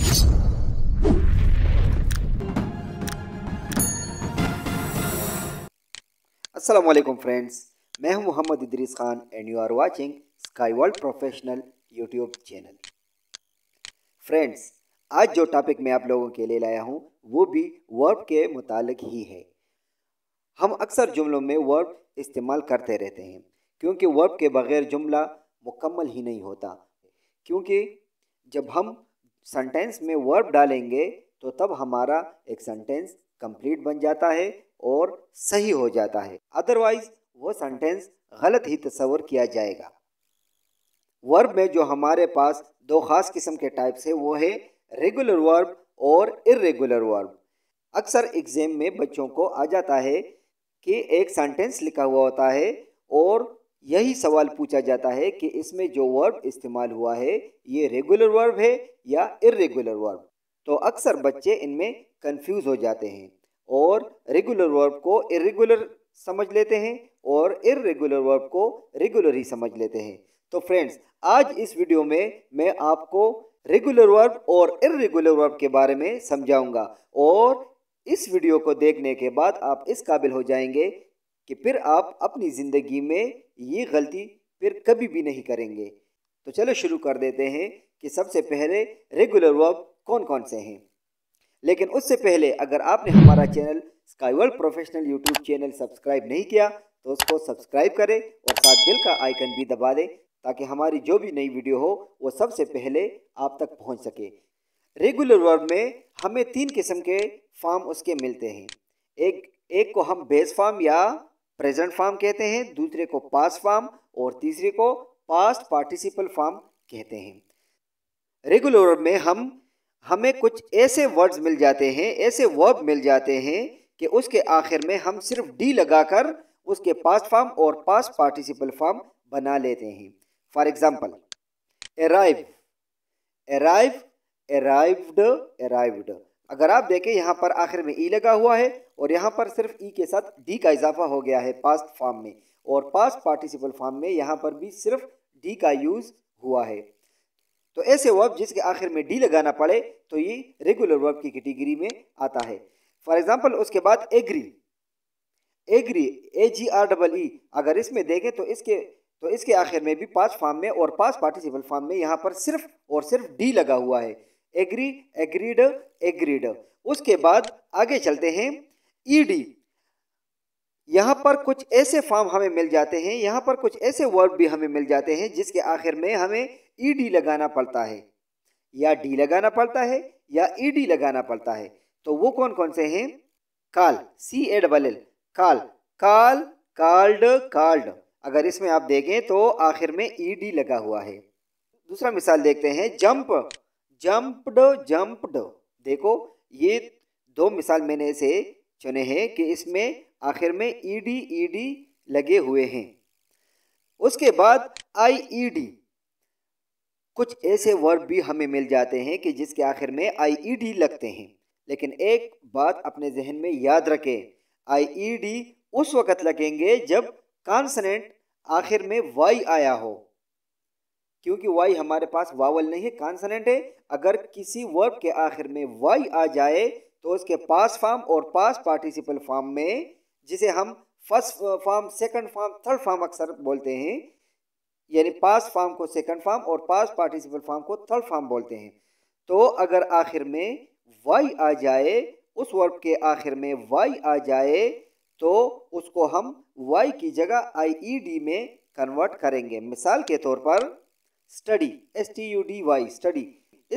Aslam friends मैं हूं Mohammad Idris Khan and you are watching Sky World Professional YouTube channel friends आज जो टॉपिक मैं आप लोगों के लिए लाया हूं वो भी वर्ब के मुतालिक ही है हम अक्सर जुमलों में वर्ब इस्तेमाल करते रहते हैं क्योंकि वर्ब के बग़ैर जुमला मुकम्मल ही नहीं होता क्योंकि जब हम सेंटेंस में वर्ब डालेंगे तो तब हमारा एक सेंटेंस कंप्लीट बन जाता है और सही हो जाता है अदरवाइज वो सेंटेंस गलत ही तस्वर किया जाएगा वर्ब में जो हमारे पास दो ख़ास किस्म के टाइप्स है वो है रेगुलर वर्ब और इरेगुलर वर्ब अक्सर एग्ज़ाम में बच्चों को आ जाता है कि एक सेंटेंस लिखा हुआ होता है और यही सवाल पूछा जाता है कि इसमें जो वर्ब इस्तेमाल हुआ है ये रेगुलर वर्ब है या इरेगुलर वर्ब तो अक्सर बच्चे इनमें कंफ्यूज हो जाते हैं और रेगुलर वर्ब को इरेगुलर समझ लेते हैं और इरेगुलर वर्ब को रेगुलर ही समझ लेते हैं तो फ्रेंड्स आज इस वीडियो में मैं आपको रेगुलर वर्ब और इरेगुलर वर्ब के बारे में समझाऊंगा और इस वीडियो को देखने के बाद आप इस काबिल हो जाएंगे कि फिर आप अपनी ज़िंदगी में ये गलती फिर कभी भी नहीं करेंगे तो चलो शुरू कर देते हैं कि सबसे पहले रेगुलर वर्ब कौन कौन से हैं लेकिन उससे पहले अगर आपने हमारा channel Sky World Professional YouTube channel subscribe नहीं किया तो उसको सब्सक्राइब करें और साथ बिल का आइकन भी दबा दें ताकि हमारी जो भी नई वीडियो हो वो सबसे पहले आप तक पहुंच सके रेगुलर वर्ब में हमें तीन किस्म के फॉर्म उसके मिलते हैं एक एक को हम बेस फॉर्म या प्रेजेंट फॉर्म कहते हैं दूसरे को पास फॉर्म और तीसरे को पास्ट पार्टिसिपल फॉर्म कहते हैं रेगुलर में हम हमें कुछ ऐसे वर्ड्स मिल जाते हैं ऐसे वर्ब मिल जाते हैं कि उसके आखिर में हम सिर्फ डी लगाकर उसके पास्ट फॉर्म और पास्ट पार्टिसिपल फॉर्म बना लेते हैं for example arrive arrive arrived arrived अगर आप देखें यहाँ पर आखिर में ई लगा हुआ है और यहाँ पर सिर्फ ई के साथ डी का इजाफा हो गया है पास्ट फॉर्म में और पास्ट पार्टिसिपल फॉर्म में यहाँ पर भी सिर्फ डी का यूज़ हुआ है तो ऐसे वर्ब जिसके आखिर में डी लगाना पड़े तो ये रेगुलर वर्ब की कैटेगरी में आता है फॉर एग्जाम्पल उसके बाद agree agree A G R double E अगर इसमें देखें तो इसके तो इसके आखिर में भी पास्ट फॉर्म में और पास्ट पार्टिसिपल फॉर्म में यहाँ पर सिर्फ और सिर्फ डी लगा हुआ है एग्री एग्रीड एग्रीड उसके बाद आगे चलते हैं ईडी यहाँ पर कुछ ऐसे फॉर्म हमें मिल जाते हैं यहाँ पर कुछ ऐसे वर्ड भी हमें मिल जाते हैं जिसके आखिर में हमें ईडी लगाना पड़ता है या डी लगाना पड़ता है या ईडी लगाना पड़ता है तो वो कौन कौन से हैं काल सी ए डबल एल काल काल कार्ड कार्ड अगर इसमें आप देखें तो आखिर में ईडी लगा हुआ है दूसरा मिसाल देखते हैं जंप जम्पड जम्पड देखो ये दो मिसाल मैंने ऐसे चुने हैं कि इसमें आखिर में ई डी ई डी लगे हुए हैं उसके बाद आई ई डी कुछ ऐसे वर्ड भी हमें मिल जाते हैं कि जिसके आखिर में आई ई डी लगते हैं लेकिन एक बात अपने जहन में याद रखें आई ई डी उस वक़्त लगेंगे जब कॉन्सनेंट आखिर में वाई आया हो क्योंकि वाई हमारे पास वावल नहीं है कॉन्सनेंट है अगर किसी वर्ब के आखिर में वाई आ जाए तो उसके पास फॉर्म और पास पार्टिसिपल फॉर्म में जिसे हम first form second form third form अक्सर बोलते हैं यानी पास फॉर्म को सेकंड फॉर्म और पास पार्टिसिपल फॉर्म को थर्ड फॉर्म बोलते हैं तो अगर आखिर में वाई आ जाए उस वर्ब के आखिर में वाई आ जाए तो उसको हम वाई की जगह आई ई डी में कन्वर्ट करेंगे मिसाल के तौर पर study S T U D Y study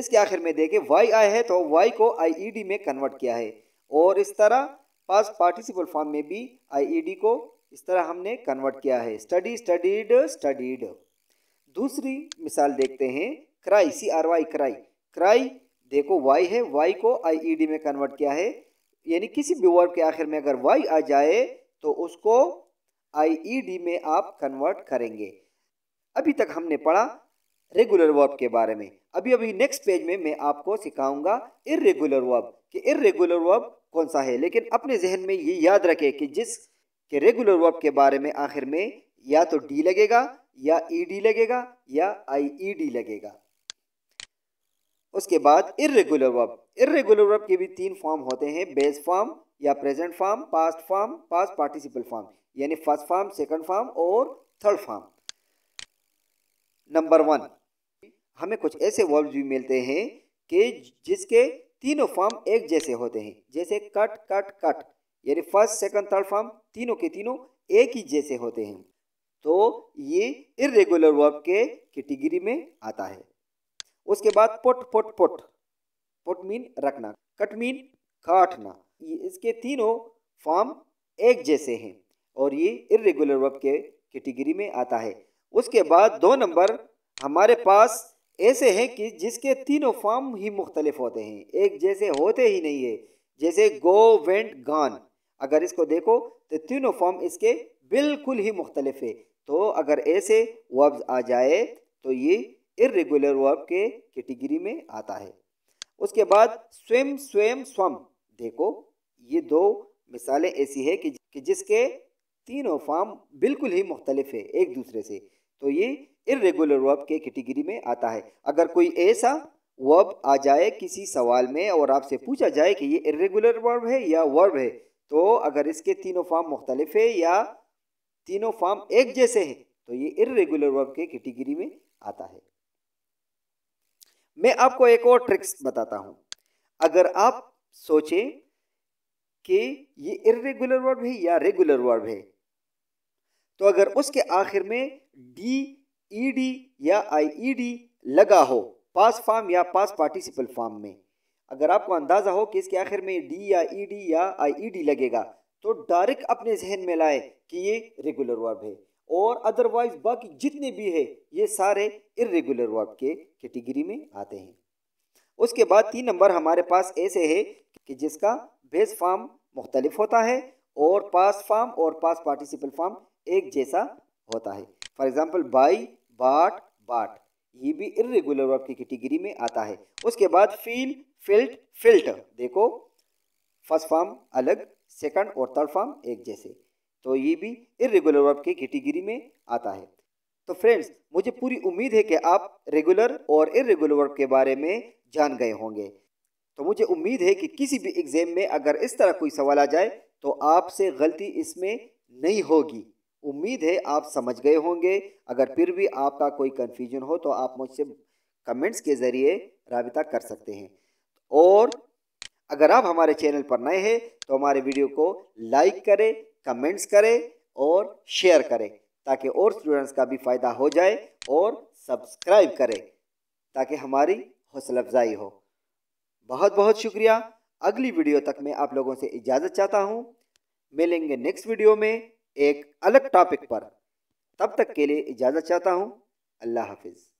इसके आखिर में देखे वाई आए है तो वाई को आई ई डी में कन्वर्ट किया है और इस तरह पास पार्टिसिपल फॉर्म में भी आई ई डी को इस तरह हमने कन्वर्ट किया है स्टडी स्टडीड स्टडीड दूसरी मिसाल देखते हैं cry C R Y cry cry देखो वाई है वाई को आई ई डी में कन्वर्ट किया है यानी किसी भी वर्ब के आखिर में अगर वाई आ जाए तो उसको आई ई डी में आप कन्वर्ट करेंगे अभी तक हमने पढ़ा रेगुलर वर्ब के बारे में अभी अभी नेक्स्ट पेज में मैं आपको सिखाऊंगा इरेगुलर वर्ब कि इरेगुलर वर्ब कौन सा है लेकिन अपने जहन में ये याद रखें कि जिस के रेगुलर वर्ब के बारे में आखिर में या तो डी लगेगा या ई डी लगेगा या आई ई डी लगेगा उसके बाद इरेगुलर वर्ब इरेगुलर वर्ब के भी तीन फॉर्म होते हैं बेस फॉर्म या present form past form past participle form यानी फर्स्ट फॉर्म सेकंड फॉर्म और थर्ड फॉर्म नंबर वन हमें कुछ ऐसे वर्ब्स भी मिलते हैं कि जिसके तीनों फॉर्म एक जैसे होते हैं जैसे कट कट कट यानी फर्स्ट सेकंड थर्ड फॉर्म तीनों के तीनों एक ही जैसे होते हैं तो ये इरेगुलर वर्ब के कैटेगरी में आता है उसके बाद put put put put mean रखना कट मीन काटना ये इसके तीनों फॉर्म एक जैसे हैं और ये इरेगुलर वर्ब के कैटेगरी में आता है उसके बाद दो नंबर हमारे पास ऐसे हैं कि जिसके तीनों फॉर्म ही मुख्तलिफ होते हैं एक जैसे होते ही नहीं है जैसे गो वेंट गान अगर इसको देखो तो तीनों फॉर्म इसके बिल्कुल ही मुख्तलिफ है तो अगर ऐसे वर्ब्स आ जाए तो ये इरेगुलर वर्ब के कैटेगरी में आता है उसके बाद स्वयं स्वयं स्वम देखो ये दो मिसालें ऐसी है कि जिसके तीनों फॉर्म बिल्कुल ही मुख्तलिफ है एक दूसरे से तो ये इरेगुलर वर्ब के कैटेगरी में आता है अगर कोई ऐसा वर्ब आ जाए किसी सवाल में और आपसे पूछा जाए कि ये इरेगुलर वर्ब है या वर्ब है तो अगर इसके तीनों फॉर्म मुख्तलिफ है या तीनों फॉर्म एक जैसे हैं तो ये इरेगुलर वर्ब के कैटेगरी में आता है मैं आपको एक और ट्रिक्स बताता हूँ अगर आप सोचें कि ये इरेगुलर वर्ब है या रेगुलर वर्ब है तो अगर उसके आखिर में डी ईडी e या आईईडी e लगा हो पास फॉर्म या पास पार्टिसिपल फॉर्म में अगर आपको अंदाज़ा हो कि इसके आखिर में डी या ईडी e या आईईडी लगेगा तो डायरेक्ट अपने जहन में लाए कि ये रेगुलर वर्ब है और अदरवाइज बाकी जितने भी है ये सारे इरेगुलर वर्ब के कैटेगरी में आते हैं उसके बाद तीन नंबर हमारे पास ऐसे है कि जिसका बेस फॉर्म मुख्तलिफ होता है और पास फॉर्म और पास पार्टिसिपल फॉर्म एक जैसा होता है फॉर एग्जाम्पल बाई बाट बाट ये भी इरेगुलर वर्ब की कैटेगरी में आता है उसके बाद फील फिल्ट फिल्ट देखो फर्स्ट फॉर्म अलग सेकंड और थर्ड फॉर्म एक जैसे तो ये भी इरेगुलर वर्ब की कैटेगरी में आता है तो फ्रेंड्स मुझे पूरी उम्मीद है कि आप रेगुलर और इरेगुलर वर्ब के बारे में जान गए होंगे तो मुझे उम्मीद है कि किसी भी एग्ज़ाम में अगर इस तरह कोई सवाल आ जाए तो आपसे गलती इसमें नहीं होगी उम्मीद है आप समझ गए होंगे अगर फिर भी आपका कोई कन्फ्यूजन हो तो आप मुझसे कमेंट्स के ज़रिए रबिता कर सकते हैं और अगर आप हमारे चैनल पर नए हैं तो हमारे वीडियो को लाइक करें कमेंट्स करें और शेयर करें ताकि और स्टूडेंट्स का भी फ़ायदा हो जाए और सब्सक्राइब करें ताकि हमारी हौसला अफजाई हो बहुत बहुत शुक्रिया अगली वीडियो तक मैं आप लोगों से इजाज़त चाहता हूँ मिलेंगे नेक्स्ट वीडियो में एक अलग टॉपिक पर तब तक के लिए इजाज़त चाहता हूँ अल्लाह हाफिज़